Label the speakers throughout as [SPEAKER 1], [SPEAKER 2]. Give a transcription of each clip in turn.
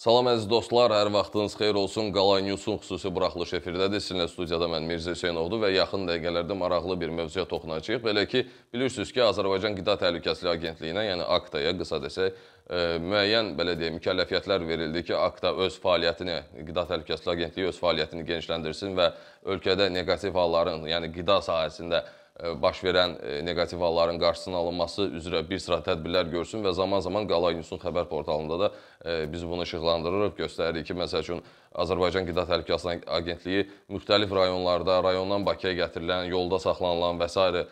[SPEAKER 1] Salam əziz dostlar, hər vaxtınız xeyir olsun. Qalay News-un xüsusi buraxılış efirdədir. Sizinlə studiyada mən Mirzə Hüseynovdur və yaxın dəqiqələrdə maraqlı bir mövzuya toxunacağıq. Belə ki, bilirsiniz ki, Azərbaycan Qida Təhlükəsizliyi Agentliyinə, yəni AQDA-ya qısa desək, e, müəyyən belə deyim mükəlləfiyyətlər verildi ki, AQDA öz fəaliyyətini, Qida Təhlükəsizliyi Agentliyi öz fəaliyyətini genişləndirsin və ölkədə neqativ halların, yəni qida sahəsində E, baş verən e, neqativ halların qarşısının alınması üzrə bir sıra tədbirlər görsün və zaman-zaman Qala Yunusun xəbər portalında da e, biz bunu işıqlandırırıq, göstəririk ki, məsəl üçün Azərbaycan Qida Təhlükəsizlik Agentliyi müxtəlif rayonlarda, rayondan Bakıya gətirilən, yolda saxlanılan və s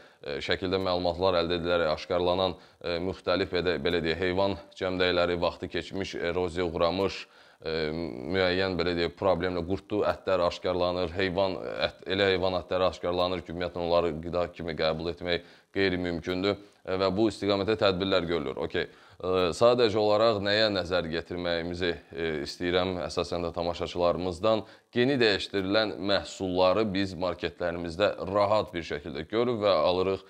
[SPEAKER 1] şəkildə məlumatlar əldə edilərək aşkarlanan müxtəlif belə deyək heyvan cəmdəkləri vaxtı keçmiş, eroziya uğramış, müəyyən belə deyək problemlə qurdu ətləri aşkarlanır, heyvan ət, elə heyvan ətləri aşkarlanır ki, ümumiyyətlə onları qida kimi qəbul etmək qeyri-mümkündür və bu istiqamətdə tədbirlər görülür. Okay. Sadəcə olaraq nəyə nəzər yetirməyimizi e, istəyirəm əsasən də tamaşaçılarımızdan yeni dəyişdirilən məhsulları biz marketlərimizdə rahat bir şəkildə görüb və alırıq.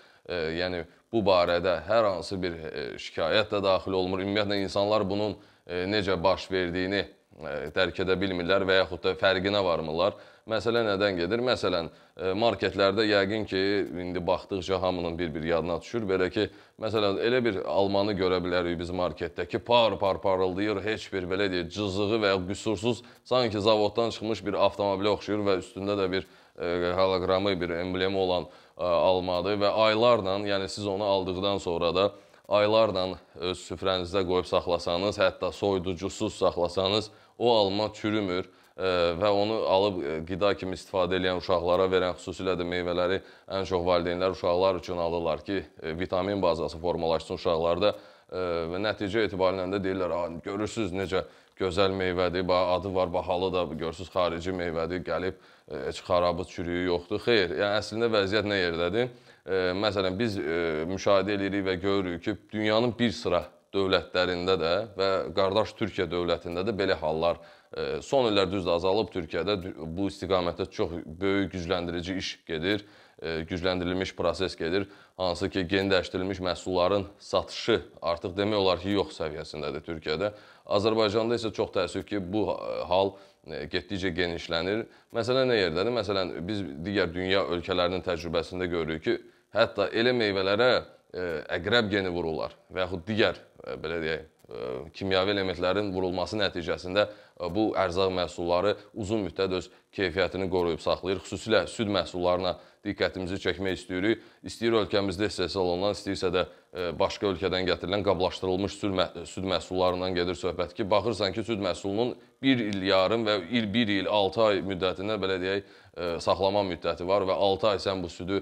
[SPEAKER 1] Yəni bu barədə hər hansı bir e, şikayət də daxil olmur. Ümumiyyətlə insanlar bunun e, necə baş verdiyini E, dərk edə bilmirlər və yaxud da fərqinə varmırlar. Məsələ nədən gedir? Məsələn, e, marketlərdə yəqin ki, indi baxdıqca hamının bir-bir yadına düşür. Belə ki, məsələn, elə bir almanı görə bilərik biz marketdə ki, par-par parıldayır, heç bir belə deyək, cızığı və ya qüsursuz, sanki zavoddan çıxmış bir avtomobilə oxşuyur və üstündə də bir e, holoqramı, bir emblemi olan almadır və aylarla, yəni siz onu aldıqdan sonra da aylarla öz süfrənizdə qoyub saxlasanız, hətta soyuducusuz saxlasanız, o alma çürümür e, və onu alıb e, qida kimi istifadə edən uşaqlara verən, xüsusilə də meyvələri ən çox valideynlər uşaqlar üçün alırlar ki, e, vitamin bazası formalaşsın uşaqlarda və nəticə etibarilə də deyirlər, görürsüz necə gözəl meyvədir, bax adı var, bahalı da görürsüz xarici meyvədir, gəlib e, heç xarabı, çürüyü yoxdur. Xeyr, yəni əslində vəziyyət nə yerdədir? E, məsələn, biz e, müşahidə edirik və görürük ki, dünyanın bir sıra dövlətlərində də və qardaş Türkiyə dövlətində də belə hallar var Son illər düzdür azalıb Türkiyədə bu istiqamətdə çox böyük gücləndirici iş gedir, e, gücləndirilmiş proses gedir. Hansı ki, gen dəyişdirilmiş məhsulların satışı artıq demək olar ki, yox səviyyəsindədir Türkiyədə. Azərbaycanda isə çox təəssüf ki, bu hal e, getdikcə genişlənir. Məsələ nə yerdədir? Məsələn, biz digər dünya ölkələrinin təcrübəsində görürük ki, hətta elə meyvələrə e, əqrəb geni vururlar və yaxud digər belə deyək E, kimyəvi elementlərin vurulması nəticəsində e, bu ərzaq məhsulları uzun müddət öz keyfiyyətini qoruyub saxlayır. Xüsusilə süd məhsullarına diqqətimizi çəkmək istəyirik. İstəyir ölkəmizdə istehsal olunan, istəyirsə də e, başqa ölkədən gətirilən qablaşdırılmış süd məhsullarından gedir söhbət ki, baxırsan ki, süd məhsulunun 1 il yarım və 1 il 6 ay müddətində belə deyək saxlama müddəti var və 6 ay sən bu südü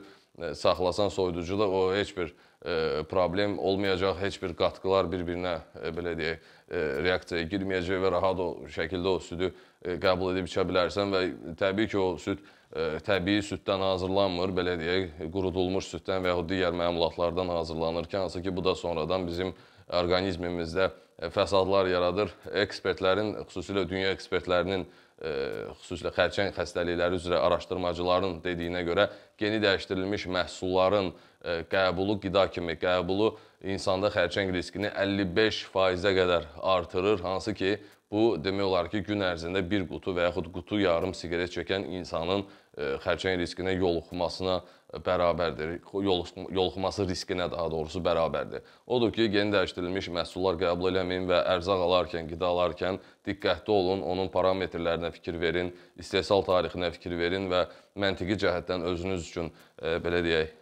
[SPEAKER 1] saxlasan soyuducuda o heç bir E, problem olmayacaq, heç bir qatqılar bir-birinə e, belə deyək, e, reaksiyaya girməyəcək və rahat o şəkildə o südü qəbul edib içə bilərsən və təbii ki, o süd təbii süddən hazırlanmır, belə deyək, qurudulmuş süddən və yaxud digər məmulatlardan hazırlanır ki, hansı ki, bu da sonradan bizim orqanizmimizdə E, fəsadlar yaradır. Ekspertlərin, xüsusilə dünya ekspertlərinin, e, xüsusilə xərçəng xəstəlikləri üzrə araşdırmacıların dediyinə görə geni dəyişdirilmiş məhsulların e, qəbulu qida kimi qəbulu insanda xərçəng riskini 55%-ə qədər artırır, hansı ki, Bu demək olar ki, gün ərzində bir qutu və yaxud qutu yarım siqaret çəkən insanın xərçəng riskinə yoluxmasına bərabərdir. Yoluxması riskinə daha doğrusu bərabərdir. Odur ki, gen dəyişdirilmiş məhsullar qəbul eləməyin və ərzaq alarkən, qida alarkən diqqətli olun, onun parametrlərinə fikir verin, istehsal tarixinə fikir verin və məntiqi cəhətdən özünüz üçün e, belə deyək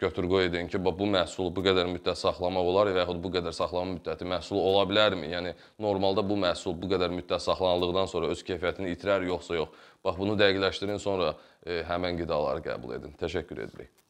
[SPEAKER 1] götür-qoy edin ki, bu məhsulu bu qədər müddət saxlamaq olar və yaxud bu qədər saxlama müddəti məhsulu ola bilərmi? Yəni normalda bu məhsul bu qədər müddət saxlanıldıqdan sonra öz keyfiyyətini itirər yoxsa yox? Bax bunu dəqiqləşdirin, sonra e, həmin qidaları qəbul edin. Təşəkkür edirik.